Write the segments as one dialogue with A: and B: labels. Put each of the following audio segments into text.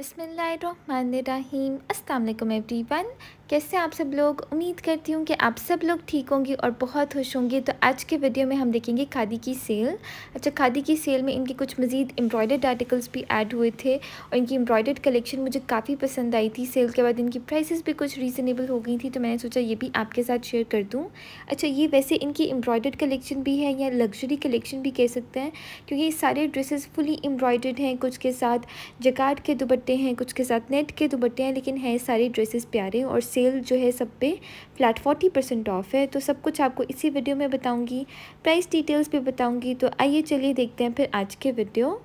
A: बिसमीम अस्सलाम every one कैसे आप सब लोग उम्मीद करती हूँ कि आप सब लोग ठीक होंगे और बहुत खुश होंगे तो आज के वीडियो में हम देखेंगे खादी की सेल अच्छा खादी की सेल में इनके कुछ मज़ीद एम्ब्रॉयडर्ड आर्टिकल्स भी ऐड हुए थे और इनकी एम्ब्रॉयडर्ड कलेक्शन मुझे काफ़ी पसंद आई थी सेल के बाद इनकी प्राइसेस भी कुछ रीज़नेबल हो गई थी तो मैंने सोचा ये भी आपके साथ शेयर कर दूँ अच्छा ये वैसे इनकी एम्ब्रॉयडर्ड कलेक्शन भी है या लग्जरी कलेक्शन भी कह सकते हैं क्योंकि ये सारे ड्रेसेस फुली एम्ब्रॉयडर्ड हैं कुछ के साथ जकार्ड के दुपट्टे हैं कुछ के साथ नेट के दुपट्टे हैं लेकिन हैं सारे ड्रेसेस प्यारे और सेल जो है सब पे फ्लैट फोर्टी परसेंट ऑफ है तो सब कुछ आपको इसी वीडियो में बताऊँगी प्राइस डिटेल्स भी बताऊँगी तो आइए चलिए देखते हैं फिर आज के वीडियो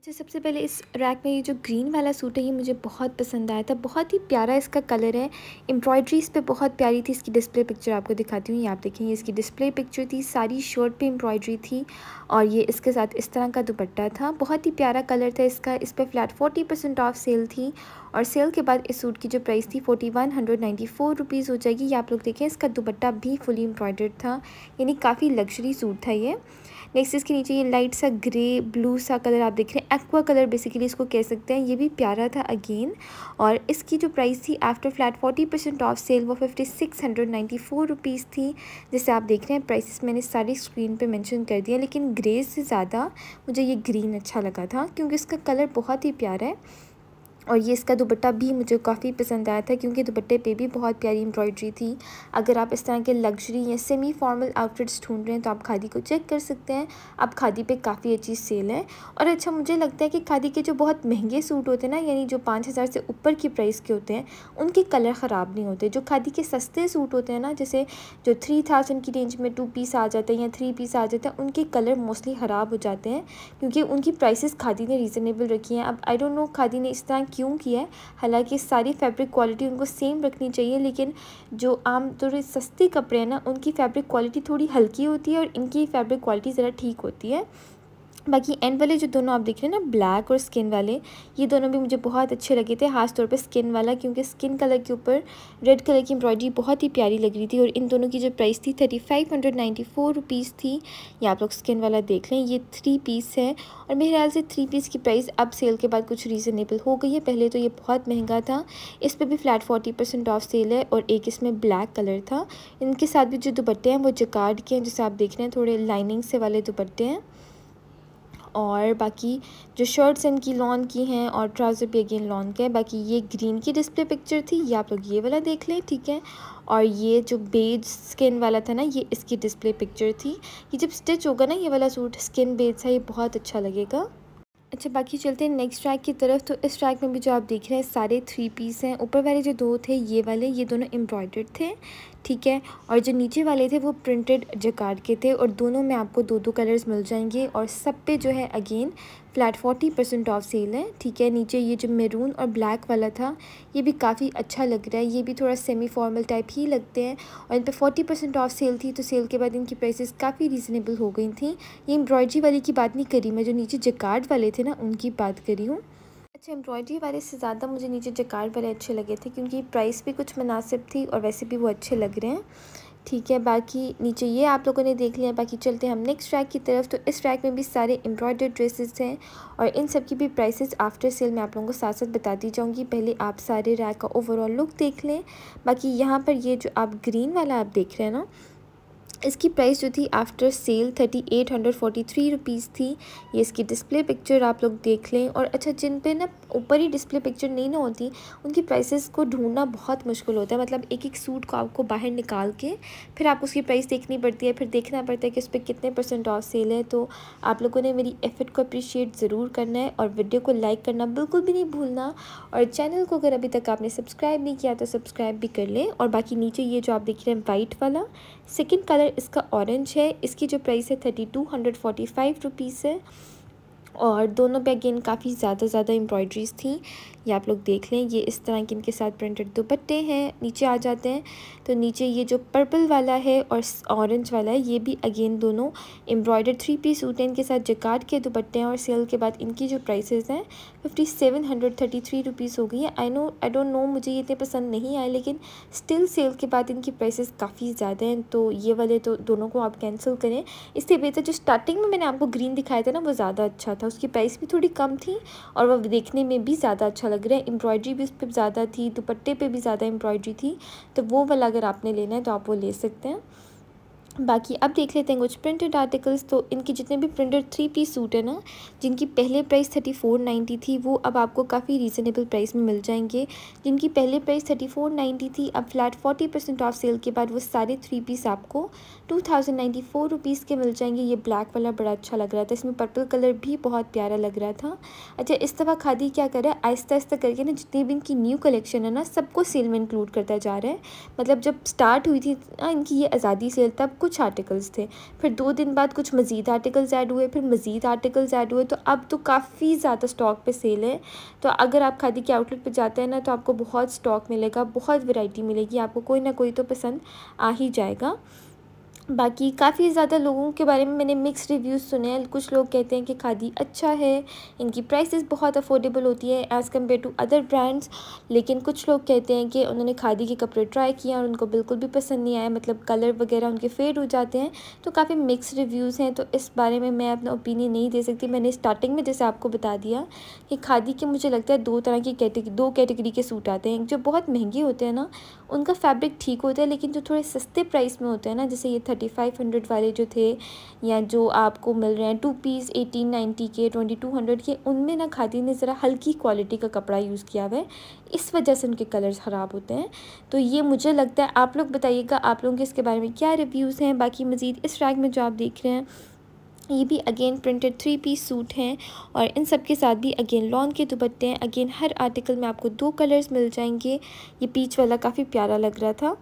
A: अच्छा सबसे पहले इस रैक में ये जो ग्रीन वाला सूट है ये मुझे बहुत पसंद आया था बहुत ही प्यारा इसका कलर है एम्ब्रॉयड्रीज इस पर बहुत प्यारी थी इसकी डिस्प्ले पिक्चर आपको दिखाती हूँ ये आप देखें ये इसकी डिस्प्ले पिक्चर थी सारी शर्ट पे एम्ब्रॉयड्री थी और ये इसके साथ इस तरह का दुपट्टा था बहुत ही प्यारा कलर था इसका इस पर flat forty percent off sale थी और सेल के बाद इस सूट की जो प्राइस थी forty one hundred ninety four rupees हो जाएगी ये आप लोग देखें इसका दुपट्टा भी फुली एम्ब्रॉयडर्ड था यानी काफ़ी लग्जरी सूट था ये नेक्स्ट इसके नीचे ये लाइट सा ग्रे ब्लू सा कलर आप देख रहे हैं एक्वा कलर बेसिकली इसको कह सकते हैं ये भी प्यारा था अगेन और इसकी जो प्राइस थी after flat forty percent off sale वो fifty six hundred ninety four rupees थी जैसे आप देख रहे हैं प्राइसेस मैंने सारी स्क्रीन पे मेंशन कर दिया लेकिन ग्रे से ज़्यादा मुझे ये ग्रीन अच्छा लगा था क्योंकि इसका कलर बहुत ही प्यारा है और ये इसका दुपट्टा भी मुझे काफ़ी पसंद आया था क्योंकि दुपट्टे पे भी बहुत प्यारी एम्ब्रॉयडरी थी अगर आप इस तरह के लग्जरी या सेमी फॉर्मल आउटफिट्स ढूंढ रहे हैं तो आप खादी को चेक कर सकते हैं आप खादी पे काफ़ी अच्छी सेल है और अच्छा मुझे लगता है कि खादी के जो बहुत महंगे सूट होते हैं ना यानी जो पाँच हज़ार से ऊपर की प्राइस के होते हैं उनके कलर ख़राब नहीं होते जो खादी के सस्ते सूट होते हैं ना जैसे जो थ्री थाउजेंड की रेंज में टू पीस आ जाते हैं या थ्री पीस आ जाते हैं उनके कलर मोस्टली ख़राब हो जाते हैं क्योंकि उनकी प्राइस खादी ने रीज़नेबल रखी हैं अब आई डोंट नो खादी ने इस तरह क्यों किया है हालांकि सारी फैब्रिक क्वालिटी उनको सेम रखनी चाहिए लेकिन जो आम थोड़े सस्ते कपड़े हैं ना उनकी फैब्रिक क्वालिटी थोड़ी हल्की होती है और इनकी फैब्रिक क्वालिटी ज़रा ठीक होती है बाकी एंड वाले जो दोनों आप देख रहे हैं ना ब्लैक और स्किन वाले ये दोनों भी मुझे बहुत अच्छे लगे थे खास तौर पे स्किन वाला क्योंकि स्किन कलर के ऊपर रेड कलर की एम्ब्रॉयडरी बहुत ही प्यारी लग रही थी और इन दोनों की जो प्राइस थी thirty five hundred ninety four rupees थी ये आप लोग स्किन वाला देख लें ये थ्री पीस है और मेरे ख्याल से थ्री पीस की प्राइस अब सेल के बाद कुछ रीज़नेबल हो गई है पहले तो ये बहुत महंगा था इस पर भी flat forty percent off sale है और एक इसमें ब्लैक कलर था इनके साथ भी जो दुपट्टे हैं वो जकार्ड के हैं जैसे आप देख रहे हैं थोड़े लाइनिंग से वाले दुपट्टे हैं और बाकी जो शर्ट्स इनकी लॉन की हैं और ट्राउज़र भी अगेन लॉन के हैं बाकी ये ग्रीन की डिस्प्ले पिक्चर थी ये आप लोग ये वाला देख लें ठीक है और ये जो बेज स्किन वाला था ना ये इसकी डिस्प्ले पिक्चर थी ये जब स्टिच होगा ना ये वाला सूट स्किन बेज था ये बहुत अच्छा लगेगा अच्छा बाकी चलते हैं नेक्स्ट ट्रैक की तरफ तो इस ट्रैक में भी जो आप देख रहे हैं सारे थ्री पीस हैं ऊपर वाले जो दो थे ये वाले ये दोनों एम्ब्रॉयडर्ड थे ठीक है और जो नीचे वाले थे वो प्रिंटेड जकार्ड के थे और दोनों में आपको दो दो कलर्स मिल जाएंगे और सब पे जो है again flat forty percent off sale है ठीक है नीचे ये जो मेरून और ब्लैक वाला था ये भी काफ़ी अच्छा लग रहा है ये भी थोड़ा सेमी फॉर्मल टाइप ही लगते हैं और इन पर फोर्टी परसेंट ऑफ सेल थी तो सेल के बाद इनकी प्राइसेस काफ़ी रीज़नेबल हो गई थी ये एम्ब्रॉयडरी वाली की बात नहीं करी मैं जो नीचे जकार्ड वाले थे ना उनकी बात करी हूँ अच्छा एम्ब्रॉयडरी वाले से ज़्यादा मुझे नीचे जकार्ड वाले अच्छे लगे थे क्योंकि प्राइस भी कुछ मुनासिब थी और वैसे भी वो अच्छे लग रहे हैं ठीक है बाकी नीचे ये आप लोगों ने देख लिया बाकी चलते हैं हम नेक्स्ट रैक की तरफ तो इस रैक में भी सारे एम्ब्रॉयडर्ड ड्रेसेस हैं और इन सब की भी प्राइसेस आफ्टर सेल मैं आप लोगों को साथ साथ बता दी जाऊंगी पहले आप सारे रैक का ओवरऑल लुक देख लें बाकी यहाँ पर ये जो आप ग्रीन वाला आप देख रहे हैं ना इसकी प्राइस जो थी after sale thirty eight hundred forty three rupees थी ये इसकी डिस्प्ले पिक्चर आप लोग देख लें और अच्छा जिन पे ना ऊपर ही डिस्प्ले पिक्चर नहीं ना होती उनकी प्राइसेस को ढूंढना बहुत मुश्किल होता है मतलब एक एक सूट को आपको बाहर निकाल के फिर आपको उसकी प्राइस देखनी पड़ती है फिर देखना पड़ता है कि उस पर कितने परसेंट ऑफ सेल है तो आप लोगों ने मेरी एफर्ट को अप्रिशिएट ज़रूर करना है और वीडियो को लाइक करना बिल्कुल भी नहीं भूलना और चैनल को अगर अभी तक आपने सब्सक्राइब नहीं किया तो सब्सक्राइब भी कर लें और बाकी नीचे ये जो आप देख रहे हैं वाइट वाला सेकेंड कलर इसका ऑरेंज है इसकी जो प्राइस है thirty two hundred forty five rupees है और दोनों पे अगेन काफ़ी ज़्यादा ज़्यादा एम्ब्रॉयड्रीज़ थी ये आप लोग देख लें ये इस तरह के इनके साथ प्रिंटेड दुपट्टे हैं नीचे आ जाते हैं तो नीचे ये जो पर्पल वाला है और ऑरेंज वाला है ये भी अगेन दोनों एम्ब्रॉयडर थ्री पीस सूट हैं इनके साथ जकार्ड के दुपट्टे हैं और सेल के बाद इनकी जो प्राइसेज़ हैं fifty seven hundred thirty three rupees हो गई है I know I don't know मुझे ये इतने पसंद नहीं आए लेकिन स्टिल सेल के बाद इनकी प्राइस काफ़ी ज़्यादा हैं तो ये वाले तो दोनों को आप कैंसिल करें इससे बेहतर जो स्टार्टिंग में मैंने आपको ग्रीन दिखाया था ना वो ज़्यादा अच्छा था उसकी प्राइस भी थोड़ी कम थी और वह देखने में भी ज़्यादा अच्छा लग रहा है एम्ब्रॉयडरी भी उस पर ज़्यादा थी दुपट्टे पे भी ज़्यादा एम्ब्रॉयड्री थी तो वो वाला अगर आपने लेना है तो आप वो ले सकते हैं बाकी अब देख लेते हैं कुछ प्रिंटेड आर्टिकल्स तो इनके जितने भी प्रिंटेड थ्री पीस सूट है ना जिनकी पहले प्राइस थर्टी फोर नाइन्टी थी वो अब आपको काफ़ी रीज़नेबल प्राइस में मिल जाएंगे जिनकी पहले प्राइस थर्टी फोर नाइन्टी थी अब flat forty percent off sale के बाद वो सारे थ्री पीस आपको two thousand ninety four rupees के मिल जाएंगे ये ब्लैक वाला बड़ा अच्छा लग रहा था इसमें पर्पल कलर भी बहुत प्यारा लग रहा था अच्छा इस दफ़ा खादी क्या कर है आहिस्ता आहिस्ता करके ना जितनी भी इनकी न्यू कलेक्शन है ना सबको सेल में इंक्लूड करता जा रहा है मतलब जब स्टार्ट हुई थी ना इनकी ये आज़ादी सेल तब कुछ कुछ आर्टिकल्स थे फिर दो दिन बाद कुछ मज़ीद आर्टिकल्स ऐड हुए फिर मज़ीद आर्टिकल्स ऐड हुए तो अब तो काफ़ी ज़्यादा स्टॉक पे सेल है तो अगर आप खादी के आउटलेट पे जाते हैं ना तो आपको बहुत स्टॉक मिलेगा बहुत वैरायटी मिलेगी आपको कोई ना कोई तो पसंद आ ही जाएगा बाकी काफ़ी ज़्यादा लोगों के बारे में मैंने मिक्स रिव्यूज़ सुने हैं कुछ लोग कहते हैं कि खादी अच्छा है इनकी प्राइसेस बहुत अफोर्डेबल होती है as compared to other brands लेकिन कुछ लोग कहते हैं कि उन्होंने खादी के कपड़े ट्राई किए और उनको बिल्कुल भी पसंद नहीं आया मतलब कलर वगैरह उनके फेड हो जाते हैं तो काफ़ी मिक्स रिव्यूज़ हैं तो इस बारे में मैं अपना ओपिनियन नहीं दे सकती मैंने स्टार्टिंग में जैसे आपको बता दिया कि खादी के मुझे लगता है दो तरह की कैटेगरी दो कैटेगरी के सूट आते हैं जो बहुत महंगे होते हैं ना उनका फैब्रिक ठीक होता है लेकिन जो थोड़े सस्ते प्राइस में होते हैं ना जैसे ये थर्टी थर्टी फाइव हंड्रेड वाले जो थे या जो आपको मिल रहे हैं टू पीस एटीन नाइन्टी के ट्वेंटी टू हंड्रेड के उनमें ना खादी ने ज़रा हल्की क्वालिटी का कपड़ा यूज़ किया हुआ है इस वजह से उनके कलर्स ख़राब होते हैं तो ये मुझे लगता है आप लोग बताइएगा आप लोगों के इसके बारे में क्या रिव्यूज़ हैं बाकी मज़ीद इस रैग में जो आप देख रहे हैं ये भी again printed three piece suit हैं और इन सब के साथ भी अगेन लॉन्ग के दुपट्टे हैं अगेन हर आर्टिकल में आपको दो कलर्स मिल जाएंगे ये पीच वाला काफ़ी प्यारा लग रहा था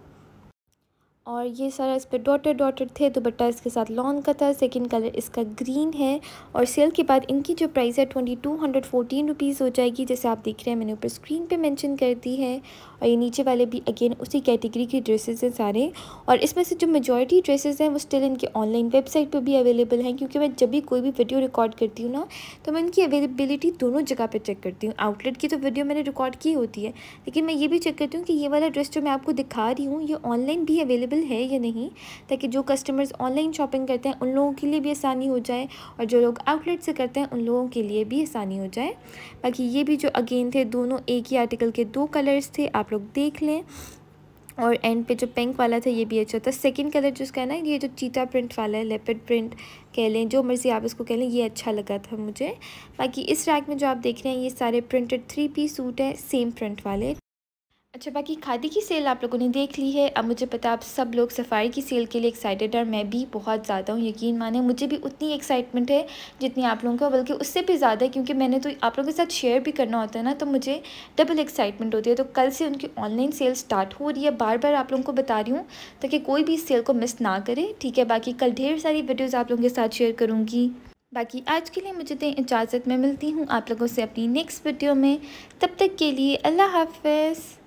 A: और ये सारा इस पर डॉटेड डॉटेड थे दोपट्टा तो इसके साथ लॉन का था सेकंड कलर इसका ग्रीन है और सेल के बाद इनकी जो प्राइस है twenty two hundred fourteen rupees हो जाएगी जैसे आप देख रहे हैं मैंने ऊपर स्क्रीन पे मेंशन कर दी है और ये नीचे वाले भी अगेन उसी कैटेगरी की ड्रेसेस हैं सारे और इसमें से जो मेजॉरिटी ड्रेसेज हैं वो स्टिल इनके ऑनलाइन वेबसाइट पर भी अवेलेबल हैं क्योंकि मैं जब भी कोई भी वीडियो रिकॉर्ड करती हूँ ना तो मैं इनकी अवेलेबिलिटी दोनों जगह पर चेक करती हूँ आउटलेट की तो वीडियो मैंने रिकॉर्ड की होती है लेकिन मैं ये भी चेक करती हूँ कि ये वाला ड्रेस जो मैं आपको दिखा रही हूँ ये ऑनलाइन भी अवेलेबल अवेलेबल है या नहीं ताकि जो कस्टमर्स ऑनलाइन शॉपिंग करते हैं उन लोगों के लिए भी आसानी हो जाए और जो लोग आउटलेट से करते हैं उन लोगों के लिए भी आसानी हो जाए बाकी ये भी जो अगेन थे दोनों एक ही आर्टिकल के दो कलर्स थे आप लोग देख लें और एंड पे जो पिंक वाला था ये भी अच्छा था सेकंड कलर जो उसका है ना ये जो चीता प्रिंट वाला है लेपिड प्रिंट कह लें जो मर्ज़ी आप इसको कह लें ये अच्छा लगा था मुझे बाकी इस रैक में जो आप देख रहे हैं ये सारे प्रिंटेड थ्री पीस सूट है सेम प्रिंट वाले अच्छा बाकी खादी की सेल आप लोगों ने देख ली है अब मुझे पता आप सब लोग सफ़ारी की सेल के लिए एक्साइटेड और मैं भी बहुत ज़्यादा हूँ यकीन माने मुझे भी उतनी एक्साइटमेंट है जितनी आप लोगों को बल्कि उससे भी ज़्यादा है क्योंकि मैंने तो आप लोगों के साथ शेयर भी करना होता है ना तो मुझे डबल एक्साइटमेंट होती है तो कल से उनकी ऑनलाइन सेल स्टार्ट हो रही है बार बार आप लोगों को बता रही हूँ ताकि कोई भी इस सेल को मिस ना करे ठीक है बाकी कल ढेर सारी वीडियोज़ आप लोगों के साथ शेयर करूँगी बाकी आज के लिए मुझे दें इजाज़त मैं मिलती हूँ आप लोगों से अपनी नेक्स्ट वीडियो में तब तक के लिए अल्लाह हाफ